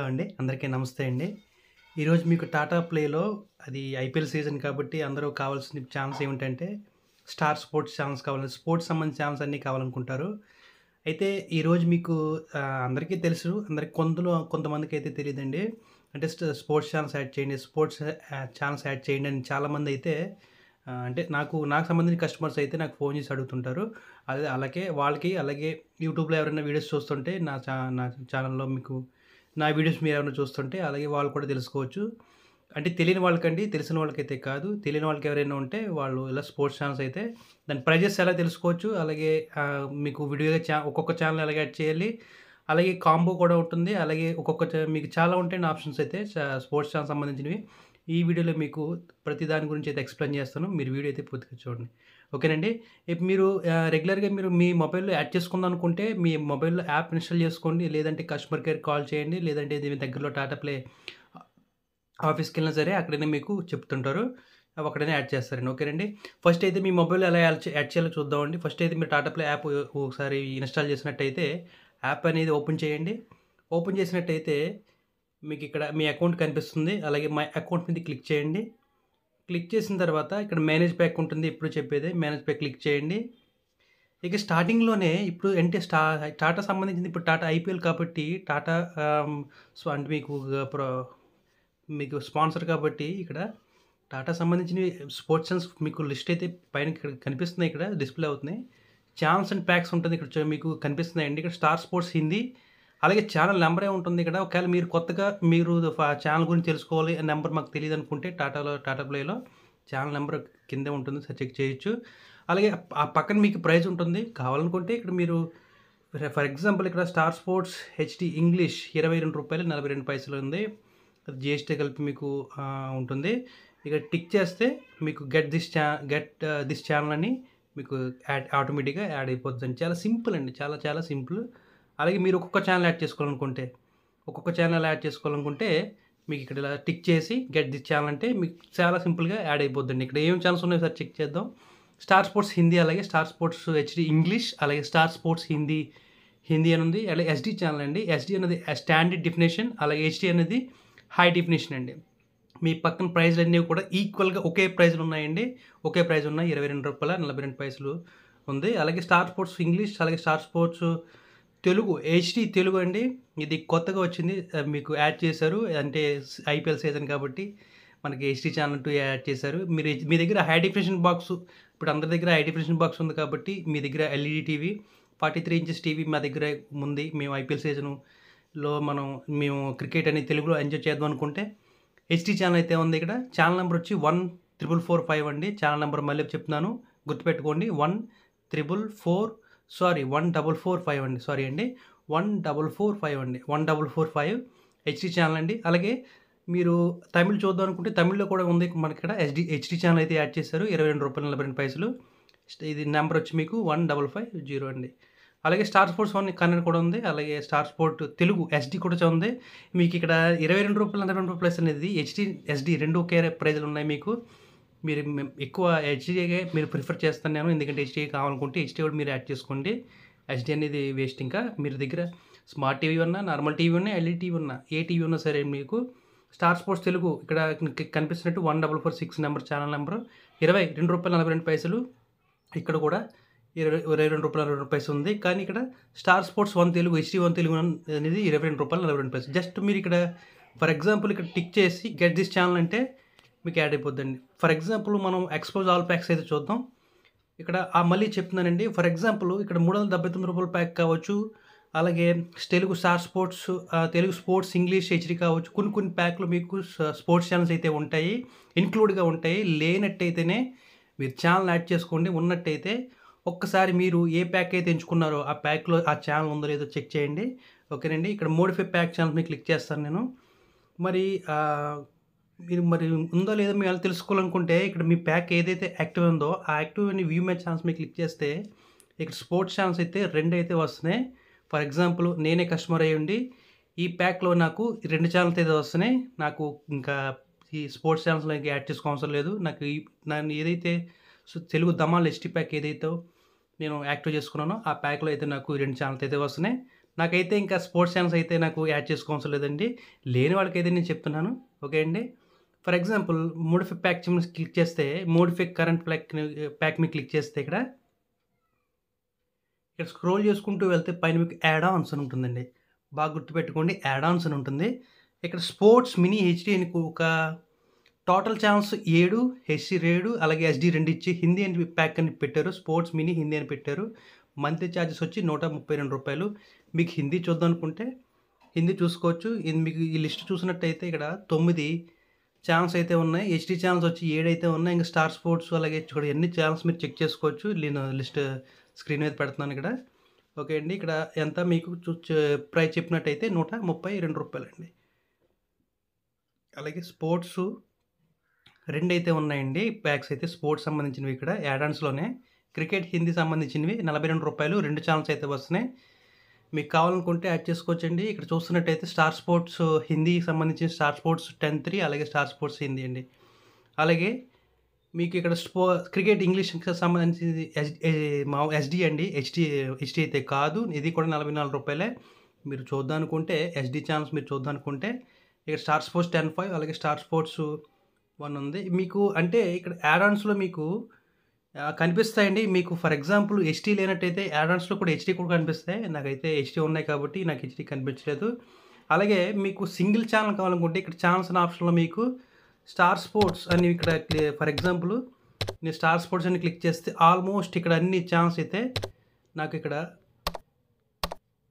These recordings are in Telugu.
హలో అండి అందరికీ నమస్తే అండి ఈరోజు మీకు టాటా ప్లేలో అది ఐపీఎల్ సీజన్ కాబట్టి అందరూ కావాల్సిన ఛాన్స్ ఏమిటంటే స్టార్ స్పోర్ట్స్ ఛాన్స్ కావాలి స్పోర్ట్స్ సంబంధించిన ఛాన్స్ అన్నీ కావాలనుకుంటారు అయితే ఈరోజు మీకు అందరికీ తెలుసు అందరికి కొందరు కొంతమందికి అయితే తెలియదండి అంటే స్పోర్ట్స్ ఛాన్స్ యాడ్ చేయండి స్పోర్ట్స్ ఛాన్స్ యాడ్ చేయండి అని చాలామంది అయితే అంటే నాకు నాకు సంబంధించిన కస్టమర్స్ అయితే నాకు ఫోన్ చేసి అడుగుతుంటారు అదే అలాగే వాళ్ళకి అలాగే యూట్యూబ్లో ఎవరైనా వీడియోస్ చూస్తుంటే నా ఛా నా ఛానల్లో మీకు నా వీడియోస్ మీరు ఏమైనా చూస్తుంటే అలాగే వాళ్ళు కూడా తెలుసుకోవచ్చు అంటే తెలియని వాళ్ళకండి తెలిసిన వాళ్ళకైతే కాదు తెలియని వాళ్ళకి ఎవరైనా ఉంటే వాళ్ళు ఇలా స్పోర్ట్స్ ఛానల్స్ అయితే దాని ప్రైజెస్ ఎలా తెలుసుకోవచ్చు అలాగే మీకు వీడియోగా ఛా ఒక్కొక్క ఛానల్ ఎలా యాడ్ చేయాలి అలాగే కాంబో కూడా ఉంటుంది అలాగే ఒక్కొక్క మీకు చాలా ఉంటాయి ఆప్షన్స్ అయితే స్పోర్ట్స్ ఛానల్ సంబంధించినవి ఈ వీడియోలో మీకు ప్రతి దాని గురించి అయితే ఎక్స్ప్లెయిన్ చేస్తాను మీరు వీడియో అయితే పూర్తిగా చూడండి ఓకేనండి ఇప్పుడు మీరు రెగ్యులర్గా మీరు మీ మొబైల్లో యాడ్ చేసుకుందాం అనుకుంటే మీ మొబైల్లో యాప్ ఇన్స్టాల్ చేసుకోండి లేదంటే కస్టమర్ కేర్ కాల్ చేయండి లేదంటే మీ దగ్గరలో టాటా ప్లే ఆఫీస్కి వెళ్ళినా సరే అక్కడనే మీకు చెప్తుంటారు అక్కడనే యాడ్ చేస్తారండి ఓకేనండి ఫస్ట్ అయితే మీ మొబైల్ ఎలా యాడ్ చేయాలో చూద్దామండి ఫస్ట్ అయితే మీరు టాటా ప్లే యాప్ ఒకసారి ఇన్స్టాల్ చేసినట్టయితే యాప్ అనేది ఓపెన్ చేయండి ఓపెన్ చేసినట్టయితే మీకు ఇక్కడ మీ అకౌంట్ కనిపిస్తుంది అలాగే మై అకౌంట్ మీద క్లిక్ చేయండి క్లిక్ చేసిన తర్వాత ఇక్కడ మేనేజ్ ప్యాక్ ఉంటుంది ఇప్పుడు చెప్పేది మేనేజ్ ప్యాక్ క్లిక్ చేయండి ఇక స్టార్టింగ్లోనే ఇప్పుడు అంటే స్టా టాటా సంబంధించింది ఇప్పుడు టాటా ఐపీఎల్ కాబట్టి టాటా um, అంటే మీకు uh, మీకు స్పాన్సర్ కాబట్టి ఇక్కడ టాటా సంబంధించిన స్పోర్ట్స్ ఛాన్స్ మీకు లిస్ట్ అయితే పైన ఇక్కడ కనిపిస్తున్నాయి ఇక్కడ డిస్ప్లే అవుతున్నాయి ఛాన్స్ అండ్ ప్యాక్స్ ఉంటుంది ఇక్కడ మీకు కనిపిస్తున్నాయండి ఇక్కడ స్టార్ స్పోర్ట్స్ హిందీ అలాగే ఛానల్ నెంబరే ఉంటుంది ఇక్కడ ఒకవేళ మీరు కొత్తగా మీరు ఛానల్ గురించి తెలుసుకోవాలి నెంబర్ మాకు తెలియదు అనుకుంటే టాటాలో టాటా ప్లేలో ఛానల్ నెంబర్ కిందే ఉంటుంది సార్ చెక్ చేయొచ్చు అలాగే ఆ పక్కన మీకు ప్రైజ్ ఉంటుంది కావాలనుకుంటే ఇక్కడ మీరు ఫర్ ఎగ్జాంపుల్ ఇక్కడ స్టార్ స్పోర్ట్స్ హెచ్డి ఇంగ్లీష్ ఇరవై రెండు రూపాయలు నలభై రెండు పైసలు ఉంది జిఎస్టీ కలిపి మీకు ఉంటుంది ఇక టిక్ చేస్తే మీకు గెట్ దిస్ ఛా గెట్ దిస్ ఛానల్ అని మీకు యాడ్ ఆటోమేటిక్గా యాడ్ అయిపోతుంది చాలా సింపుల్ అండి చాలా చాలా సింపుల్ అలాగే మీరు ఒక్కొక్క ఛానల్ యాడ్ చేసుకోవాలనుకుంటే ఒక్కొక్క ఛానల్ యాడ్ చేసుకోవాలనుకుంటే మీకు ఇక్కడ ఇలా టిక్ చేసి గెట్ దిస్ ఛానల్ అంటే మీకు చాలా సింపుల్గా యాడ్ అయిపోద్దండి ఇక్కడ ఏం ఛానల్స్ ఉన్నాయో సార్ చెక్ చేద్దాం స్టార్ స్పోర్ట్స్ హిందీ అలాగే స్టార్ స్పోర్ట్స్ హెచ్డి ఇంగ్లీష్ అలాగే స్టార్ స్పోర్ట్స్ హిందీ హిందీ అని ఉంది అలాగే ఎస్డీ ఛానల్ అండి ఎస్డి అనేది స్టాండర్డ్ డెఫినేషన్ అలాగే హెచ్డి అనేది హై డెఫినేషన్ అండి మీ పక్కన ప్రైజ్లు అన్నీ కూడా ఈక్వల్గా ఒకే ప్రైజ్లు ఉన్నాయండి ఒకే ప్రైజ్ ఉన్నాయి ఇరవై రెండు రూపాయల నలభై రెండు పైసలు ఉంది అలాగే స్టార్ స్పోర్ట్స్ ఇంగ్లీష్ అలాగే star sports Telugu HD Telugu అండి ఇది కొత్తగా వచ్చింది మీకు యాడ్ చేశారు అంటే ఐపీఎల్ సీజన్ కాబట్టి మనకి హెచ్డి ఛానల్ టూ యాడ్ చేశారు మీరు మీ దగ్గర హై డిఫినేషన్ బాక్స్ ఇప్పుడు అందరి దగ్గర హై డిఫినేషన్ బాక్స్ ఉంది కాబట్టి మీ దగ్గర LED TV forty three inches TV మా దగ్గర ఉంది మేము ఐపీఎల్ సీజన్లో మనం మేము క్రికెట్ అనేది తెలుగులో ఎంజాయ్ చేద్దాం అనుకుంటే హెచ్డి ఛానల్ అయితే ఉంది ఇక్కడ ఛానల్ నెంబర్ వచ్చి వన్ త్రిబుల్ ఫోర్ ఫైవ్ అండి ఛానల్ నెంబర్ మళ్ళీ చెప్తున్నాను గుర్తుపెట్టుకోండి one triple four sorry one double four five అండి సారీ అండి వన్ డబల్ ఫోర్ ఫైవ్ అండి one double four five HD channel అండి అలాగే మీరు తమిళ్ చూద్దాం అనుకుంటే తమిళ్లో కూడా ఉంది మనకి ఇక్కడ హెచ్డి హెచ్డి ఛానల్ అయితే యాడ్ చేశారు ఇరవై రెండు రూపాయల నలభై రెండు పైసలు ఇది నెంబర్ వచ్చి మీకు వన్ డబల్ ఫైవ్ జీరో అండి అలాగే స్టార్ స్పోర్ట్స్ వన్ కన్నడ కూడా ఉంది అలాగే స్టార్ స్పోర్ట్ తెలుగు ఎస్డి కూడా ఉంది మీకు ఇక్కడ ఇరవై రెండు రూపాయల నలభై రెండు రూపాయలు అనేది హెచ్డి ఎస్డి రెండు ఒకే ప్రైజ్లు ఉన్నాయి మీకు మీరు ఎక్కువ హెచ్డిఏ మీరు ప్రిఫర్ చేస్తాను నేను ఎందుకంటే హెచ్డిఏ కావాలనుకుంటే హెచ్డీ కూడా మీరు యాడ్ చేసుకోండి హెచ్డీ అనేది వేస్ట్ ఇంకా మీరు దగ్గర స్మార్ట్ టీవీ ఉన్నా నార్మల్ టీవీ ఉన్నా ఎల్ఈ టీవీ ఉన్నా ఏ టీవీ ఉన్నా సరే మీకు స్టార్ స్పోర్ట్స్ తెలుగు ఇక్కడ కనిపిస్తున్నట్టు one double four six number channel number ఇరవై రెండు రూపాయల నలభై రెండు పైసలు ఇక్కడ కూడా ఇరవై ఇరవై రెండు రూపాయల నలభై రెండు పైసలు ఉంది కానీ ఇక్కడ star sports one Telugu HD one Telugu అనేది ఇరవై రెండు రూపాయల నలభై రెండు పైసలు జస్ట్ మీరు ఇక్కడ ఫర్ ఎగ్జాంపుల్ ఇక్కడ టిక్ చేసి గెట్ దిస్ ఛానల్ అంటే మీకు యాడ్ అయిపోద్దండి ఫర్ ఎగ్జాంపుల్ మనం ఎక్స్పోజ్ ఆల్ ప్యాక్స్ అయితే చూద్దాం ఇక్కడ ఆ మళ్ళీ చెప్తున్నానండి ఫర్ ఎగ్జాంపుల్ ఇక్కడ మూడు వందల డెబ్బై తొమ్మిది రూపాయల ప్యాక్ కావచ్చు అలాగే Telugu star sports Telugu sports English HD కావచ్చు కొన్ని కొన్ని ప్యాక్లు మీకు స్పోర్ట్స్ ఛానల్స్ అయితే ఉంటాయి ఇన్క్లూడ్గా ఉంటాయి లేనట్టయితేనే మీరు ఛానల్ యాడ్ చేసుకోండి ఉన్నట్టయితే ఒక్కసారి మీరు ఏ ప్యాక్ అయితే ఎంచుకున్నారో ఆ ప్యాక్లో ఆ ఛానల్ ఉందో లేదో చెక్ చేయండి ఓకేనండి ఇక్కడ మోడిఫై ప్యాక్ ఛానల్ మీకు క్లిక్ చేస్తాను నేను మరి మీరు మరి ఉందో లేదో మీ వాళ్ళు తెలుసుకోవాలనుకుంటే ఇక్కడ మీ ప్యాక్ ఏదైతే యాక్టివ్ ఉందో ఆ యాక్టివ్ అని వ్యూ మ్యాచ్ ఛాన్స్ మీరు క్లిక్ చేస్తే ఇక్కడ స్పోర్ట్స్ ఛాన్స్ అయితే రెండు అయితే వస్తున్నాయి ఫర్ ఎగ్జాంపుల్ నేనే కస్టమర్ అయ్యండి ఈ ప్యాక్లో నాకు రెండు ఛానల్స్ అయితే వస్తున్నాయి నాకు ఇంకా ఈ స్పోర్ట్స్ ఛానల్స్లో ఇంకా యాడ్ అవసరం లేదు నాకు ఈ నన్ను ఏదైతే తెలుగు దమాల్ ఎస్టీ ప్యాక్ ఏదైతే నేను యాక్టివ్ చేసుకున్నానో ఆ ప్యాక్లో అయితే నాకు రెండు ఛానల్స్ అయితే వస్తున్నాయి నాకైతే ఇంకా స్పోర్ట్స్ ఛానల్స్ అయితే నాకు యాడ్ చేసుకోవాల్సిన లేదండి లేని వాళ్ళకైతే నేను చెప్తున్నాను ఓకే అండి for example modify pack click చేస్తే మోడిఫై కరెంట్ ప్యాక్ ప్యాక్ మీద క్లిక్ చేస్తే ఇక్కడ ఇక్కడ స్క్రోల్ చేసుకుంటూ వెళ్తే పైన మీకు యాడ్ ఆన్స్ అని ఉంటుందండి బాగా గుర్తుపెట్టుకోండి యాడ్ ఆన్స్ అని ఉంటుంది ఇక్కడ స్పోర్ట్స్ మినీ హెచ్డి అని ఒక టోటల్ ఛాన్స్ ఏడు హెచ్సి రేడు అలాగే ఎస్డి రెండు ఇచ్చి హిందీ అని ప్యాక్ అని పెట్టారు స్పోర్ట్స్ మినీ హిందీ అని పెట్టారు మంత్లీ ఛార్జెస్ వచ్చి నూట ముప్పై రెండు రూపాయలు మీకు హిందీ చూద్దాం అనుకుంటే హిందీ చూసుకోవచ్చు మీకు ఈ లిస్ట్ చూసినట్టయితే ఇక్కడ తొమ్మిది ఛానల్స్ అయితే ఉన్నాయి హెచ్డి ఛానల్స్ వచ్చి ఏడైతే ఉన్నాయి ఇంకా స్టార్ స్పోర్ట్స్ అలాగే కూడా ఎన్ని ఛానల్స్ మీరు చెక్ చేసుకోవచ్చు నేను లిస్ట్ స్క్రీన్ మీద పెడుతున్నాను ఇక్కడ ఓకే అండి ఇక్కడ ఎంత మీకు ప్రైస్ చెప్పినట్టయితే నూట ముప్పై రెండు రూపాయలండి అలాగే స్పోర్ట్స్ రెండు అయితే ఉన్నాయండి ప్యాక్స్ అయితే స్పోర్ట్స్ సంబంధించినవి ఇక్కడ యాడాన్స్లోనే క్రికెట్ హిందీ సంబంధించినవి నలభై రెండు రూపాయలు రెండు ఛానల్స్ అయితే వస్తున్నాయి మీకు కావాలనుకుంటే యాడ్ చేసుకోవచ్చండి ఇక్కడ చూస్తున్నట్టయితే స్టార్ స్పోర్ట్స్ హిందీకి సంబంధించిన స్టార్ స్పోర్ట్స్ టెన్ త్రీ అలాగే స్టార్ స్పోర్ట్స్ హిందీ అండి అలాగే మీకు ఇక్కడ స్పో క్రికెట్ ఇంగ్లీష్కి సంబంధించింది మా ఎస్డి అండి హెచ్డి హెచ్డి అయితే కాదు ఇది కూడా నలభై నాలుగు రూపాయలే మీరు చూద్దామనుకుంటే ఎస్డి ఛానల్స్ మీరు చూద్దామనుకుంటే ఇక్కడ స్టార్ స్పోర్ట్స్ టెన్ ఫైవ్ అలాగే స్టార్ స్పోర్ట్స్ వన్ ఉంది మీకు అంటే ఇక్కడ యాడాన్స్లో మీకు కనిపిస్తాయండి మీకు ఫర్ ఎగ్జాంపుల్ హెచ్డీ లేనట్టయితే యాడన్స్లో కూడా హెచ్డీ కూడా కనిపిస్తాయి నాకైతే హెచ్డీ ఉన్నాయి కాబట్టి నాకు హెచ్డీ కనిపించలేదు అలాగే మీకు సింగిల్ ఛానల్ కావాలనుకుంటే ఇక్కడ ఛానల్స్ అనే ఆప్షన్లో మీకు స్టార్ స్పోర్ట్స్ అని ఇక్కడ ఫర్ ఎగ్జాంపుల్ నేను స్టార్ స్పోర్ట్స్ అని క్లిక్ చేస్తే ఆల్మోస్ట్ ఇక్కడ అన్ని ఛానల్స్ అయితే నాకు ఇక్కడ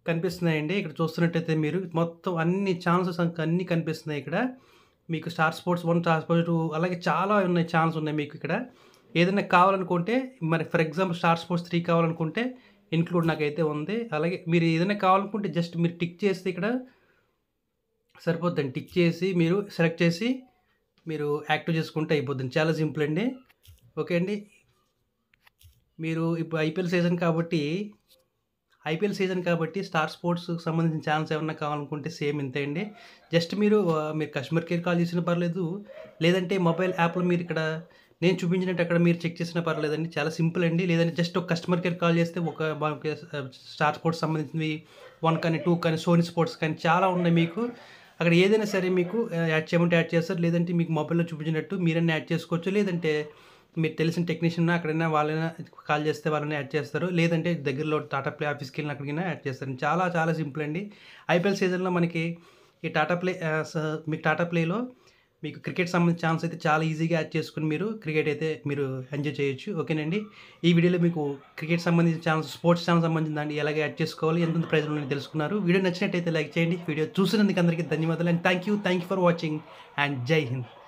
కనిపిస్తున్నాయండి ఇక్కడ చూస్తున్నట్టయితే మీరు మొత్తం అన్ని ఛానల్స్ అన్నీ కనిపిస్తున్నాయి ఇక్కడ మీకు star sports one star sports two అలాగే చాలా ఉన్నాయి ఛానల్స్ ఉన్నాయి మీకు ఇక్కడ ఏదైనా కావాలనుకుంటే మరి for example star sports three కావాలనుకుంటే ఇంక్లూడ్ నాకైతే ఉంది అలాగే మీరు ఏదైనా కావాలనుకుంటే జస్ట్ మీరు టిక్ చేస్తే ఇక్కడ సరిపోద్దండి టిక్ చేసి మీరు సెలెక్ట్ చేసి మీరు యాక్టివ్ చేసుకుంటే అయిపోద్దండి చాలా సింపుల్ అండి ఓకే అండి మీరు ఇప్పుడు ఐపీఎల్ సీజన్ కాబట్టి ఐపీఎల్ సీజన్ కాబట్టి స్టార్ స్పోర్ట్స్కి సంబంధించిన ఛానల్స్ ఏమన్నా కావాలనుకుంటే సేమ్ ఇంతే అండి జస్ట్ మీరు మీరు కస్టమర్ కేర్ కాల్ చేసినా పర్లేదు లేదంటే మొబైల్ యాప్లో మీరు ఇక్కడ నేను చూపించినట్టు అక్కడ మీరు చెక్ చేసినా పర్లేదండి చాలా సింపుల్ అండి లేదంటే జస్ట్ ఒక కస్టమర్ కేర్ కాల్ చేస్తే ఒక మనకి స్టార్ స్పోర్ట్స్ సంబంధించినవి వన్ కానీ టూ కానీ సోనీ స్పోర్ట్స్ కానీ చాలా ఉన్నాయి మీకు అక్కడ ఏదైనా సరే మీకు యాడ్ చేయమంటే యాడ్ చేస్తారు లేదంటే మీకు మొబైల్లో చూపించినట్టు మీరైనా యాడ్ చేసుకోవచ్చు లేదంటే మీరు తెలిసిన టెక్నీషియన్ అక్కడైనా వాళ్ళైనా కాల్ చేస్తే వాళ్ళని యాడ్ చేస్తారు లేదంటే దగ్గరలో టాటా ప్లే ఆఫీస్కి వెళ్ళిన అక్కడికైనా యాడ్ చేస్తారు చాలా చాలా సింపుల్ అండి ఐపీఎల్ సీజన్లో మనకి ఈ టాటా ప్లే మీకు టాటా ప్లేలో మీకు క్రికెట్ సంబంధించిన ఛాన్స్ అయితే చాలా ఈజీగా యాడ్ చేసుకుని మీరు క్రికెట్ అయితే మీరు ఎంజాయ్ చేయొచ్చు ఓకేనండి ఈ వీడియోలో మీకు క్రికెట్ సంబంధించిన ఛాన్స్ స్పోర్ట్స్ ఛానల్ సంబంధించిన దాన్ని ఎలాగ యాడ్ చేసుకోవాలి ఎంత ప్రైజ్లు అని తెలుసుకున్నారు వీడియో నచ్చినట్టయితే లైక్ చేయండి వీడియో చూసినందుకు అందరికీ ధన్యవాదాలు and thank you thank you for watching and Jai Hind